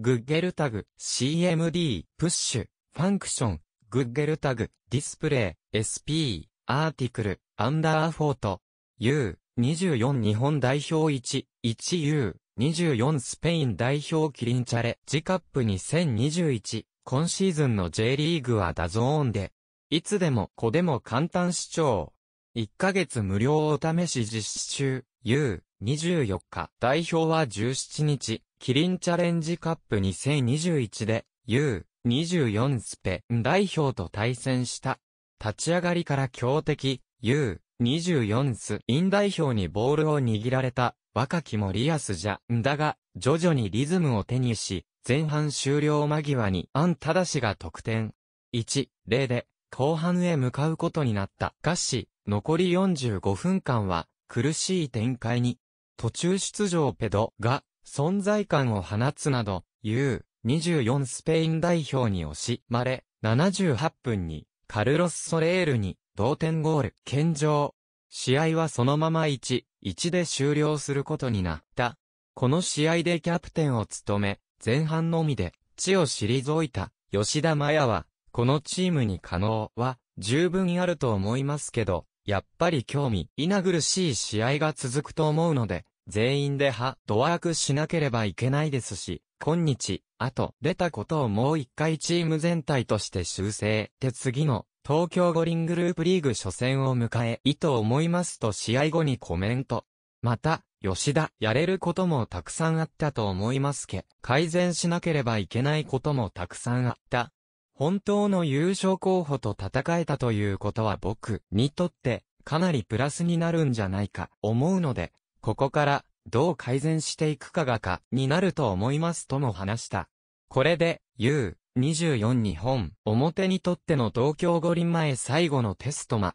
グッゲルタグ、CMD、プッシュ、ファンクション、グッゲルタグ、ディスプレイ、SP、アーティクル、アンダーフォート、U、24日本代表1、1U、24スペイン代表キリンチャレ、ジカップ2021、今シーズンの J リーグはダゾーンで、いつでも子でも簡単視聴。1ヶ月無料お試し実施中、U、24日、代表は17日、キリンチャレンジカップ2021で、U24 スペ代表と対戦した。立ち上がりから強敵、U24 スイン代表にボールを握られた、若き森安じゃ、だが、徐々にリズムを手にし、前半終了間際に安正が得点。1、0で、後半へ向かうことになった。がし、残り45分間は、苦しい展開に。途中出場ペドが存在感を放つなど、U24 スペイン代表に惜しまれ、78分にカルロス・ソレールに同点ゴール、献上。試合はそのまま1、1で終了することになった。この試合でキャプテンを務め、前半のみで、地を退いた、吉田麻也は、このチームに可能は、十分あると思いますけど、やっぱり興味、ぐるしい試合が続くと思うので、全員で歯、ドワークしなければいけないですし、今日、あと、出たことをもう一回チーム全体として修正。で次の、東京五輪グループリーグ初戦を迎え、いと思いますと試合後にコメント。また、吉田、やれることもたくさんあったと思いますけ、改善しなければいけないこともたくさんあった。本当の優勝候補と戦えたということは僕にとって、かなりプラスになるんじゃないか、思うので、ここからどう改善していくかがかになると思いますとも話した。これで U24 日本表にとっての東京五輪前最後のテストマ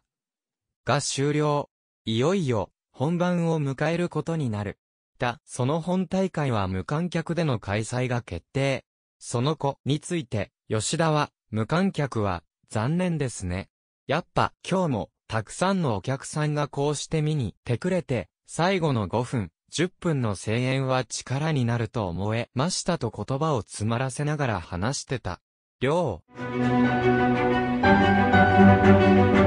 が終了。いよいよ本番を迎えることになる。だ、その本大会は無観客での開催が決定。その子について、吉田は、無観客は、残念ですね。やっぱ、今日も、たくさんのお客さんがこうして見に来てくれて、最後の5分、10分の声援は力になると思えましたと言葉を詰まらせながら話してた。りょう。